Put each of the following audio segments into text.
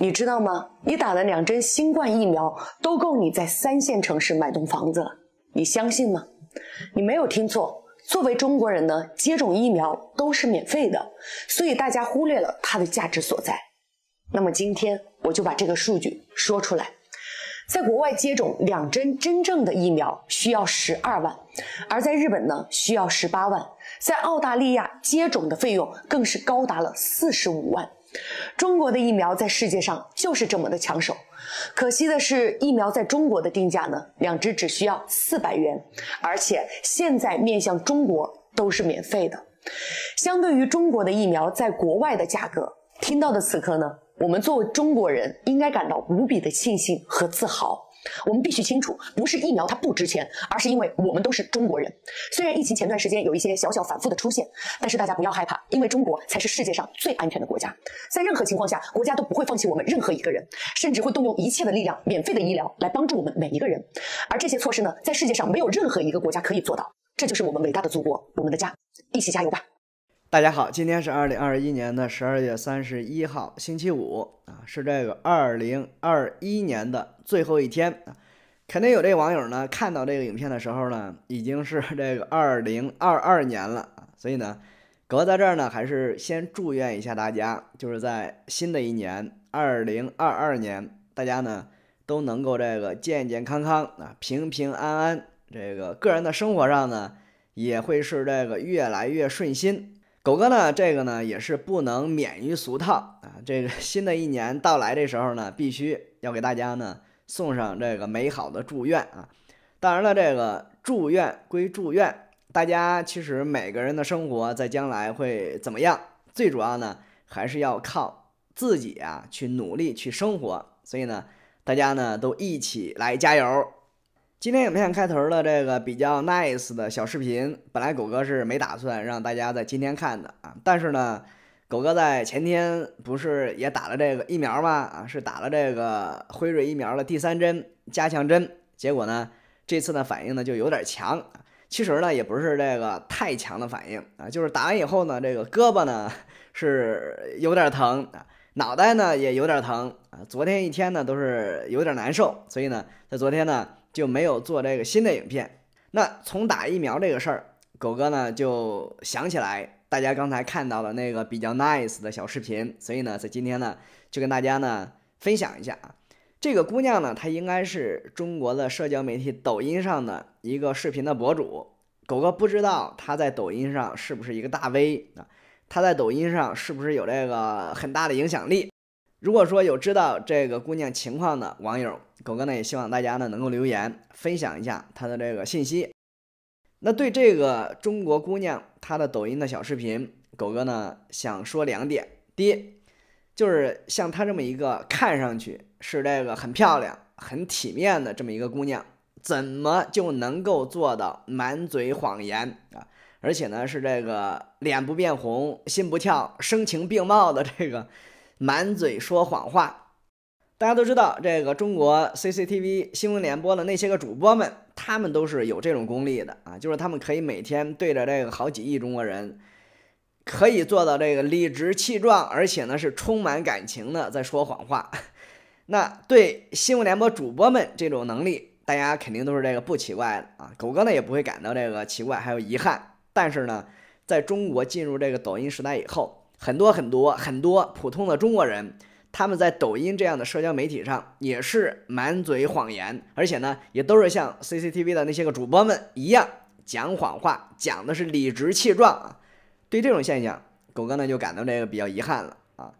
你知道吗？你打了两针新冠疫苗，都够你在三线城市买栋房子了。你相信吗？你没有听错。作为中国人呢，接种疫苗都是免费的，所以大家忽略了它的价值所在。那么今天我就把这个数据说出来：在国外接种两针真正的疫苗需要十二万，而在日本呢需要十八万，在澳大利亚接种的费用更是高达了四十五万。中国的疫苗在世界上就是这么的抢手，可惜的是，疫苗在中国的定价呢，两支只需要四百元，而且现在面向中国都是免费的。相对于中国的疫苗在国外的价格，听到的此刻呢，我们作为中国人应该感到无比的庆幸和自豪。我们必须清楚，不是疫苗它不值钱，而是因为我们都是中国人。虽然疫情前段时间有一些小小反复的出现，但是大家不要害怕，因为中国才是世界上最安全的国家。在任何情况下，国家都不会放弃我们任何一个人，甚至会动用一切的力量，免费的医疗来帮助我们每一个人。而这些措施呢，在世界上没有任何一个国家可以做到。这就是我们伟大的祖国，我们的家，一起加油吧！大家好，今天是二零二一年的十二月三十一号，星期五啊，是这个二零二一年的最后一天啊。肯定有这个网友呢，看到这个影片的时候呢，已经是这个二零二二年了所以呢，格在这儿呢，还是先祝愿一下大家，就是在新的一年二零二二年，大家呢都能够这个健健康康啊，平平安安，这个个人的生活上呢，也会是这个越来越顺心。狗哥呢，这个呢也是不能免于俗套啊。这个 新的一年到来的时候呢，必须要给大家呢送上这个美好的祝愿啊。当然了，这个祝愿归祝愿，大家其实每个人的生活在将来会怎么样，最主要呢还是要靠自己啊去努力去生活。所以呢，大家呢都一起来加油。今天影片开头的这个比较 nice 的小视频，本来狗哥是没打算让大家在今天看的啊，但是呢，狗哥在前天不是也打了这个疫苗吗？啊，是打了这个辉瑞疫苗的第三针加强针，结果呢，这次的反应呢就有点强。其实呢，也不是这个太强的反应啊，就是打完以后呢，这个胳膊呢 是有点疼啊，脑袋呢也有点疼啊，昨天一天呢都是有点难受，所以呢，在昨天呢。就没有做这个新的影片。那从打疫苗这个事儿，狗哥呢就想起来大家刚才看到的那个比较 nice 的小视频，所以呢，在今天呢就跟大家呢分享一下啊。这个姑娘呢，她应该是中国的社交媒体抖音上的一个视频的博主。狗哥不知道她在抖音上是不是一个大 V 啊？她在抖音上是不是有这个很大的影响力？如果说有知道这个姑娘情况的网友，狗哥呢也希望大家呢能够留言分享一下她的这个信息。那对这个中国姑娘她的抖音的小视频，狗哥呢想说两点：第一，就是像她这么一个看上去是这个很漂亮、很体面的这么一个姑娘，怎么就能够做到满嘴谎言啊？而且呢是这个脸不变红、心不跳、声情并茂的这个。满嘴说谎话，大家都知道这个中国 CCTV 新闻联播的那些个主播们，他们都是有这种功力的啊，就是他们可以每天对着这个好几亿中国人，可以做到这个理直气壮，而且呢是充满感情的在说谎话。那对新闻联播主播们这种能力，大家肯定都是这个不奇怪的啊。狗哥呢也不会感到这个奇怪，还有遗憾。但是呢，在中国进入这个抖音时代以后。很多很多很多普通的中国人，他们在抖音这样的社交媒体上也是满嘴谎言，而且呢，也都是像 CCTV 的那些个主播们一样讲谎话，讲的是理直气壮啊。对这种现象，狗哥呢就感到这个比较遗憾了啊。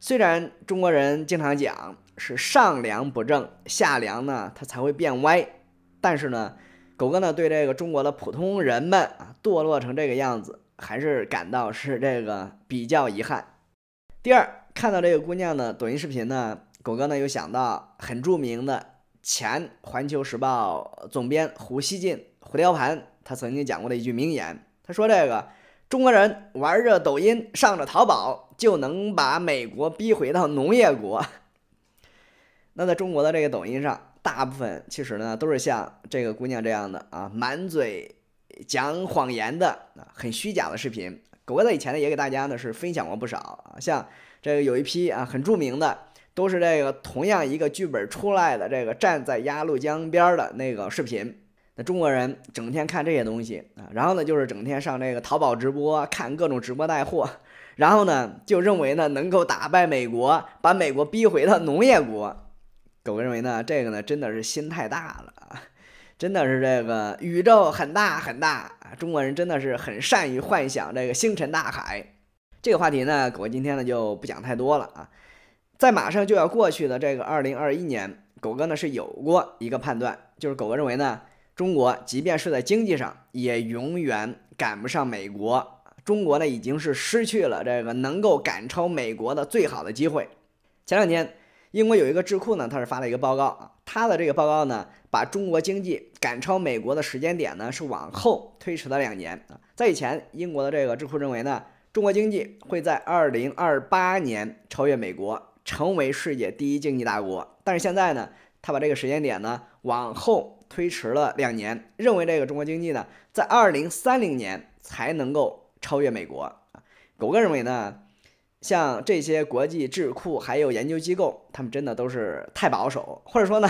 虽然中国人经常讲是上梁不正下梁呢，它才会变歪，但是呢，狗哥呢对这个中国的普通人们啊堕落成这个样子。还是感到是这个比较遗憾。第二，看到这个姑娘的抖音视频呢，狗哥呢又想到很著名的前《环球时报》总编胡锡进、胡雕盘，他曾经讲过的一句名言，他说：“这个中国人玩着抖音，上着淘宝，就能把美国逼回到农业国。”那在中国的这个抖音上，大部分其实呢都是像这个姑娘这样的啊，满嘴。讲谎言的啊，很虚假的视频，狗哥在以前呢也给大家呢是分享过不少，啊，像这个有一批啊很著名的，都是这个同样一个剧本出来的这个站在鸭绿江边的那个视频，那中国人整天看这些东西啊，然后呢就是整天上这个淘宝直播看各种直播带货，然后呢就认为呢能够打败美国，把美国逼回到农业国，狗哥认为呢这个呢真的是心太大了。真的是这个宇宙很大很大，中国人真的是很善于幻想这个星辰大海。这个话题呢，狗哥今天呢就不讲太多了啊。在马上就要过去的这个二零二一年，狗哥呢是有过一个判断，就是狗哥认为呢，中国即便是在经济上也永远赶不上美国。中国呢已经是失去了这个能够赶超美国的最好的机会。前两天。英国有一个智库呢，他是发了一个报告啊，他的这个报告呢，把中国经济赶超美国的时间点呢，是往后推迟了两年啊。在以前，英国的这个智库认为呢，中国经济会在二零二八年超越美国，成为世界第一经济大国。但是现在呢，他把这个时间点呢，往后推迟了两年，认为这个中国经济呢，在二零三零年才能够超越美国。啊，狗哥认为呢？像这些国际智库还有研究机构，他们真的都是太保守，或者说呢，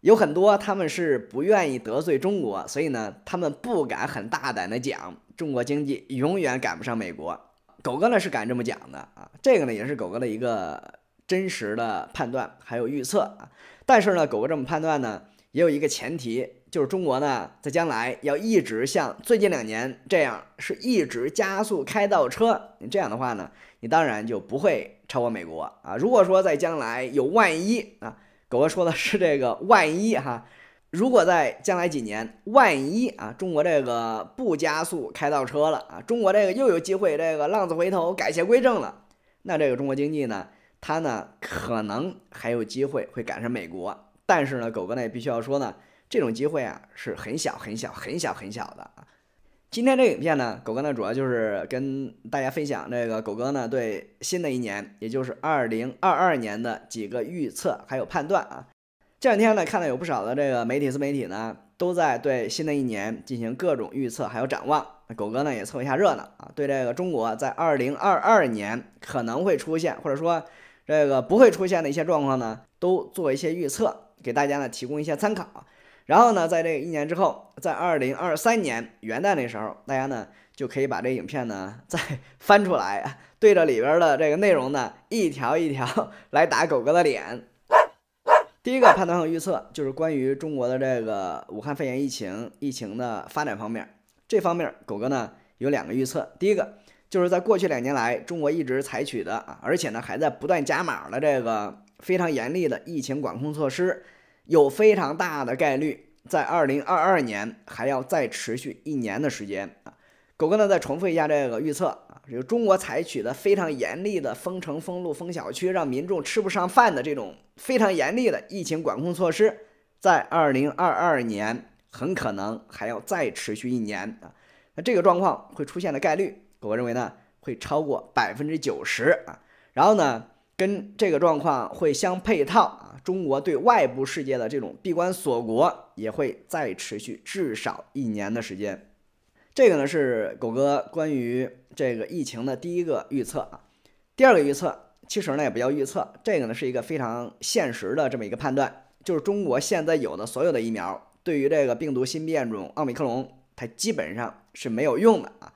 有很多他们是不愿意得罪中国，所以呢，他们不敢很大胆的讲中国经济永远赶不上美国。狗哥呢是敢这么讲的啊，这个呢也是狗哥的一个真实的判断还有预测啊，但是呢，狗哥这么判断呢。也有一个前提，就是中国呢，在将来要一直像最近两年这样，是一直加速开倒车。你这样的话呢，你当然就不会超过美国啊。如果说在将来有万一啊，狗哥说的是这个万一哈，如果在将来几年万一啊，中国这个不加速开倒车了啊，中国这个又有机会这个浪子回头改邪归正了，那这个中国经济呢，它呢可能还有机会会赶上美国。但是呢，狗哥呢也必须要说呢，这种机会啊是很小很小很小很小的啊。今天这影片呢，狗哥呢主要就是跟大家分享这个狗哥呢对新的一年，也就是二零二二年的几个预测还有判断啊。这两天呢，看到有不少的这个媒体自媒体呢都在对新的一年进行各种预测还有展望。狗哥呢也凑一下热闹啊，对这个中国在二零二二年可能会出现或者说这个不会出现的一些状况呢，都做一些预测。给大家呢提供一些参考，然后呢，在这一年之后，在二零二三年元旦那时候，大家呢就可以把这影片呢 再翻出来，对着里边的这个内容呢一条一条 来打狗哥的脸。第一个判断和预测就是关于中国的这个武汉肺炎疫情疫情的发展方面，这方面狗哥呢有两个预测，第一个就是在过去两年来中国一直采取的啊，而且呢还在不断加码的这个非常严厉的疫情管控措施。有非常大的概率，在二零二二年还要再持续一年的时间啊！狗哥呢，再重复一下这个预测啊，就是中国采取的非常严厉的封城、封路、封小区，让民众吃不上饭的这种非常严厉的疫情管控措施，在二零二二年很可能还要再持续一年啊！那这个状况会出现的概率，狗哥认为呢，会超过百分之九十啊！然后呢？跟这个状况会相配套啊，中国对外部世界的这种闭关锁国也会再持续至少一年的时间。这个呢是狗哥关于这个疫情的第一个预测啊。第二个预测其实呢也不叫预测，这个呢是一个非常现实的这么一个判断，就是中国现在有的所有的疫苗对于这个病毒新变种奥密克戎，它基本上是没有用的啊。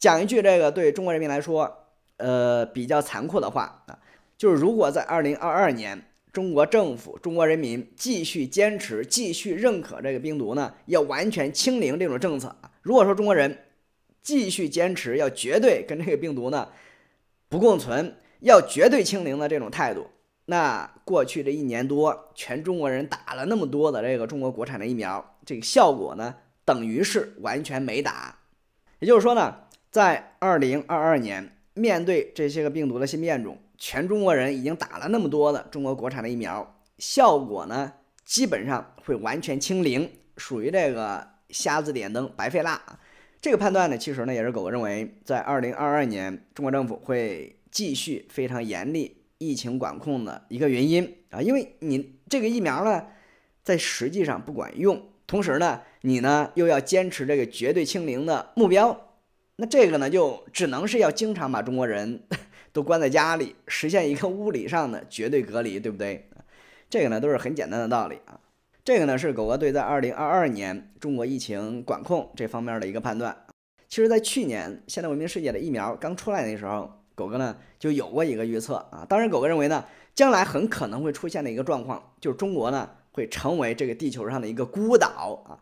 讲一句这个对中国人民来说呃比较残酷的话啊。就是如果在二零二二年，中国政府、中国人民继续坚持、继续认可这个病毒呢，要完全清零这种政策。如果说中国人继续坚持要绝对跟这个病毒呢不共存，要绝对清零的这种态度，那过去这一年多，全中国人打了那么多的这个中国国产的疫苗，这个效果呢等于是完全没打。也就是说呢，在二零二二年面对这些个病毒的新变种。全中国人已经打了那么多的中国国产的疫苗，效果呢基本上会完全清零，属于这个瞎子点灯白费蜡。这个判断呢，其实呢也是狗狗认为在二零二二年中国政府会继续非常严厉疫情管控的一个原因啊，因为你这个疫苗呢在实际上不管用，同时呢你呢又要坚持这个绝对清零的目标，那这个呢就只能是要经常把中国人。都关在家里，实现一个物理上的绝对隔离，对不对？这个呢都是很简单的道理啊。这个呢是狗哥对在二零二二年中国疫情管控这方面的一个判断。其实，在去年现代文明世界的疫苗刚出来那时候，狗哥呢就有过一个预测啊。当时狗哥认为呢，将来很可能会出现的一个状况，就是中国呢会成为这个地球上的一个孤岛啊。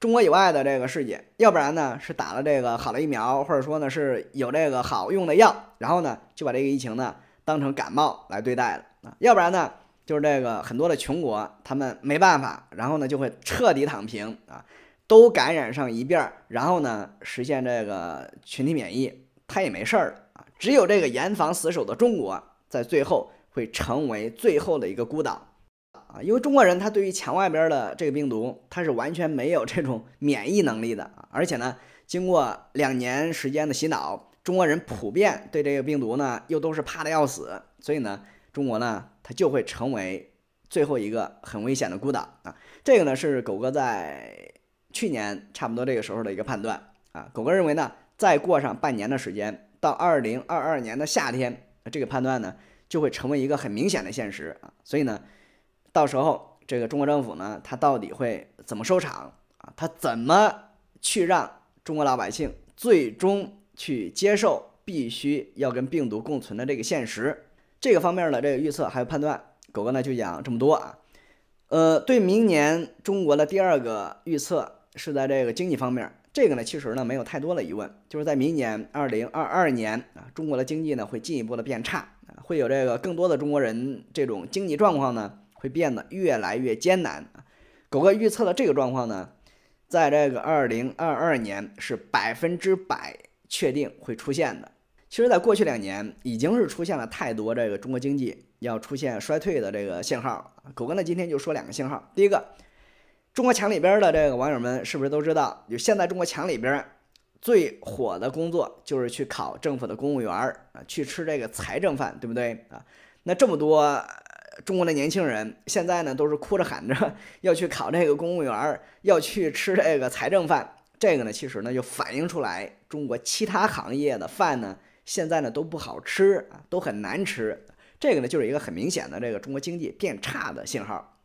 中国以外的这个世界，要不然呢是打了这个好的疫苗，或者说呢是有这个好用的药，然后呢就把这个疫情呢当成感冒来对待了啊，要不然呢就是这个很多的穷国他们没办法，然后呢就会彻底躺平啊，都感染上一遍，然后呢实现这个群体免疫，他也没事儿了啊。只有这个严防死守的中国，在最后会成为最后的一个孤岛。啊，因为中国人他对于墙外边的这个病毒，他是完全没有这种 免疫能力的啊。而且呢，经过两年时间的洗脑，中国人普遍对这个病毒呢又都是怕的要死，所以呢，中国呢它就会成为最后一个很危险的孤岛啊。这个呢是狗哥在去年差不多这个时候的一个判断啊。狗哥认为呢，再过上半年的时间，到二零二二年的夏天，这个判断呢就会成为一个很明显的现实啊。所以呢。到时候这个中国政府呢，他到底会怎么收场啊？他怎么去让中国老百姓最终去接受必须要跟病毒共存的这个现实？这个方面的这个预测还有判断，狗哥呢就讲这么多啊。呃，对明年中国的第二个预测是在这个经济方面，这个呢其实呢没有太多的疑问，就是在明年二零二二年啊，中国的经济呢会进一步的变差，会有这个更多的中国人这种经济状况呢。会变得越来越艰难。狗哥预测的这个状况呢，在这个二零二二年是百分之百确定会出现的。其实，在过去两年已经是出现了太多这个中国经济要出现衰退的这个信号。狗哥呢，今天就说两个信号。第一个，中国墙里边的这个网友们是不是都知道？就现在中国墙里边最火的工作就是去考政府的公务员啊，去吃这个财政饭，对不对啊？那这么多。中国的年轻人现在呢，都是哭着喊着 要去考这个公务员，要去吃这个财政饭。这个呢，其实呢，就反映出来中国其他行业的饭呢，现在呢都不好吃啊，都很难吃。这个呢，就是一个很明显的这个中国经济变差的信号。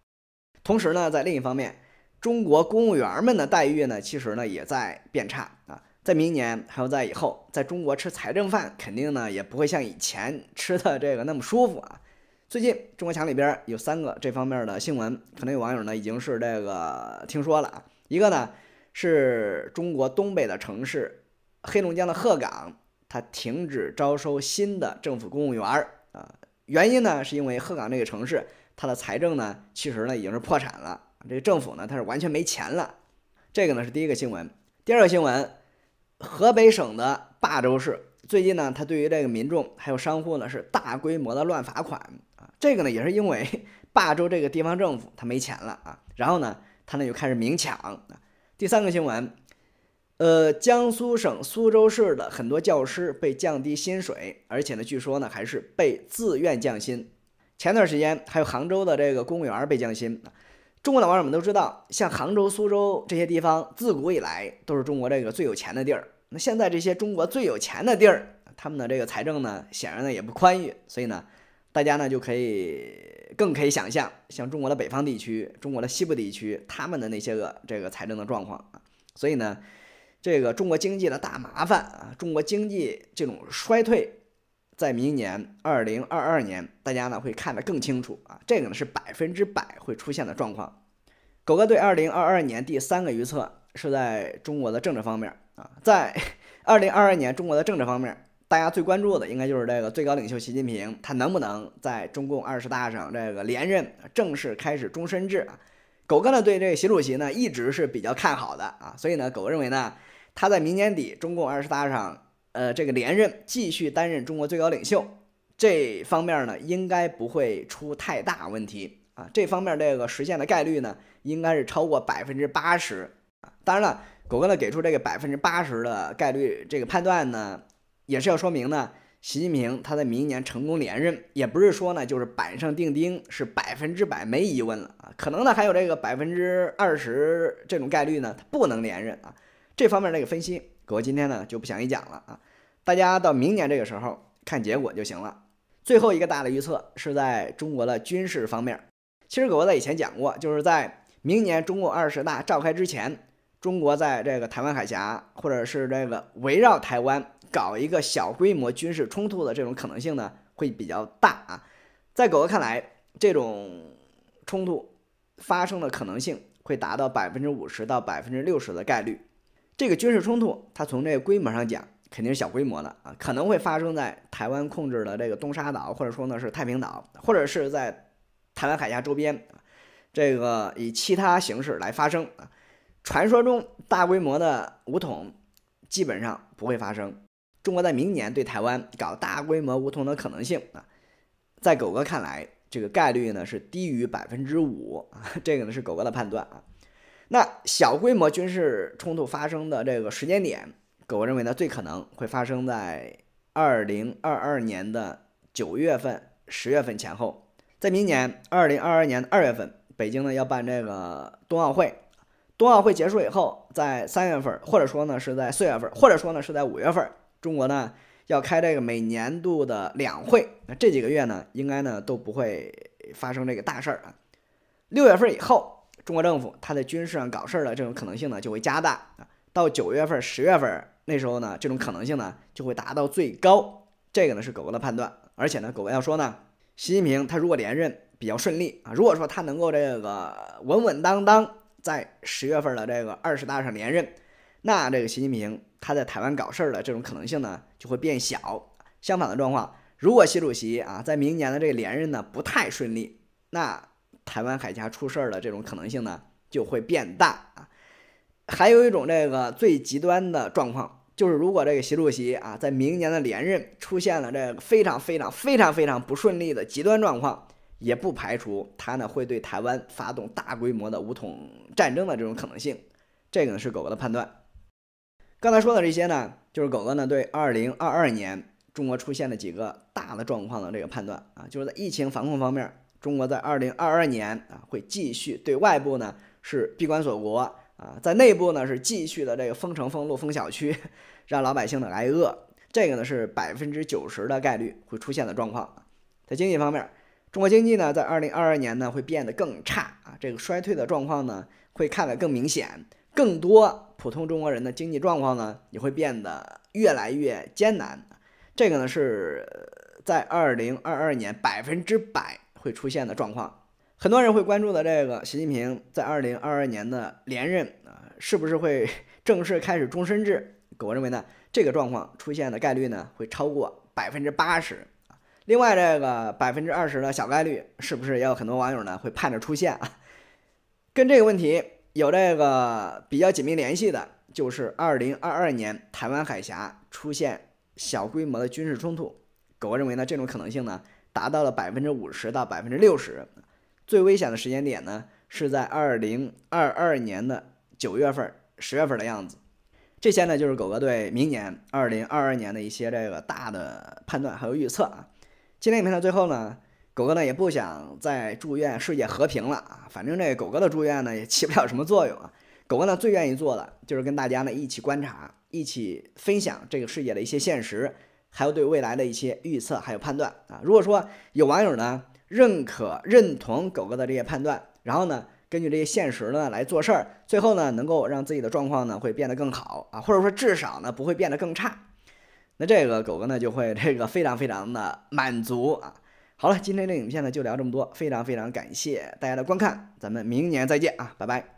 同时呢，在另一方面，中国公务员们的待遇呢，其实呢也在变差啊。在明年还有在以后，在中国吃财政饭，肯定呢也不会像以前吃的这个那么舒服啊。最近中国强里边有三个这方面的新闻，可能有网友呢已经是这个听说了。一个呢是中国东北的城市黑龙江的鹤岗，它停止招收新的政府公务员儿啊，原因呢是因为鹤岗这个城市它的财政呢其实呢已经是破产了，这个政府呢它是完全没钱了。这个呢是第一个新闻。第二个新闻，河北省的霸州市。最近呢，他对于这个民众还有商户呢是大规模的乱罚款啊，这个呢也是因为 霸州这个地方政府他没钱了啊，然后呢他呢就开始明抢啊。第三个新闻，呃，江苏省苏州市的很多教师被降低薪水，而且呢据说呢还是被自愿降薪。前段时间还有杭州的这个公务员被降薪啊。中国的网友们都知道，像杭州、苏州这些地方自古以来都是中国这个最有钱的地儿。那现在这些中国最有钱的地儿，他们的这个财政呢，显然呢也不宽裕，所以呢，大家呢就可以更可以想象，像中国的北方地区、中国的西部地区，他们的那些个这个财政的状况啊。所以呢，这个中国经济的大麻烦啊，中国经济这种衰退，在明年二零二二年，大家呢会看得更清楚啊。这个呢是百分之百会出现的状况。狗哥对二零二二年第三个预测是在中国的政治方面。啊，在 二零二二年中国的政治方面，大家最关注的应该就是这个最高领袖习近平，他能不能在中共二十大上这个连任，正式开始终身制啊？狗哥呢对这个习主席呢一直是比较看好的啊，所以呢，狗哥认为呢，他在明年底中共二十大上，呃，这个连任继续担任中国最高领袖这方面呢，应该不会出太大问题啊。这方面这个实现的概率呢，应该是超过百分之八十啊。当然了。狗哥呢给出这个百分之八十的概率，这个判断呢，也是要说明呢，习近平他在明年成功连任，也不是说呢就是板上钉钉，是百分之百没疑问了啊，可能呢还有这个百分之二十这种概率呢，他不能连任啊，这方面这个分析，狗哥今天呢就不详细讲了啊，大家到明年这个时候看结果就行了。最后一个大的预测是在中国的军事方面，其实狗哥在以前讲过，就是在明年中共二十大召开之前。中国在这个台湾海峡，或者是这个围绕台湾搞一个小规模军事冲突的这种可能性呢，会比较大啊。在狗哥看来，这种冲突发生的可能性会达到百分之五十到百分之六十的概率。这个军事冲突，它从这个规模上讲肯定是小规模的啊，可能会发生在台湾控制的这个东沙岛，或者说呢是太平岛，或者是在台湾海峡周边，这个以其他形式来发生啊。传说中大规模的武统基本上不会发生。中国在明年对台湾搞大规模武统的可能性啊，在狗哥看来，这个概率呢是低于百分之五。这个呢是狗哥的判断啊。那小规模军事冲突发生的这个时间点，狗哥认为呢最可能会发生在二零二二年的九月份、十月份前后。在明年二零二二年的二月份，北京呢要办这个冬奥会。冬奥会结束以后，在三月份，或者说呢是在四月份，或者说呢是在五月份，中国呢要开这个每年度的两会，那这几个月呢，应该呢都不会发生这个大事儿啊。六月份以后，中国政府他在军事上搞事儿的这种可能性呢就会加大啊。到九月份、十月份那时候呢，这种可能性呢就会达到最高。这个呢是狗狗的判断，而且呢，狗狗要说呢，习近平他如果连任比较顺利啊，如果说他能够这个稳稳当当。在十月份的这个二十大上连任，那这个习近平他在台湾搞事儿的这种可能性呢就会变小。相反的状况，如果习主席啊在明年的这个连任呢不太顺利，那台湾海峡出事儿的这种可能性呢就会变大。啊。还有一种这个最极端的状况，就是如果这个习主席啊在明年的连任出现了这个非常非常非常非常不顺利的极端状况。也不排除他呢会对台湾发动大规模的武统战争的这种可能性，这个呢是狗狗的判断。刚才说的这些呢，就是狗狗呢对二零二二年中国出现的几个大的状况的这个判断啊，就是在疫情防控方面，中国在二零二二年啊会继续对外部呢是闭关锁国啊，在内部呢是继续的这个封城、封路、封小区，让老百姓的挨饿，这个呢是百分之九十的概率会出现的状况。在经济方面。中国经济呢，在二零二二年呢会变得更差啊，这个衰退的状况呢会看得更明显，更多普通中国人的经济状况呢也会变得越来越艰难。这个呢是在二零二二年百分之百会出现的状况。很多人会关注的这个习近平在二零二二年的连任啊，是不是会正式开始终身制？我认为呢，这个状况出现的概率呢会超过百分之八十。另外，这个百分之二十的小概率，是不是也有很多网友呢会盼着出现啊？跟这个问题有这个比较紧密联系的，就是二零二二年台湾海峡出现小规模的军事冲突。狗哥认为呢，这种可能性呢达到了百分之五十到百分之六十。最危险的时间点呢是在二零二二年的九月份、十月份的样子。这些呢就是狗哥对明年二零二二年的一些这个大的判断还有预测啊。今天影片的最后呢，狗哥呢也不想再祝愿世界和平了啊，反正这狗哥的祝愿呢也起不了什么作用啊。狗哥呢最愿意做的就是跟大家呢一起观察，一起分享这个世界的一些现实，还有对未来的一些预测还有判断啊。如果说有网友呢认可认同狗哥的这些判断，然后呢根据这些现实呢来做事儿，最后呢能够让自己的状况呢会变得更好啊，或者说至少呢不会变得更差。那这个狗狗呢就会这个非常非常的满足啊！好了，今天的影片呢就聊这么多，非常非常感谢大家的观看，咱们明年再见啊，拜拜。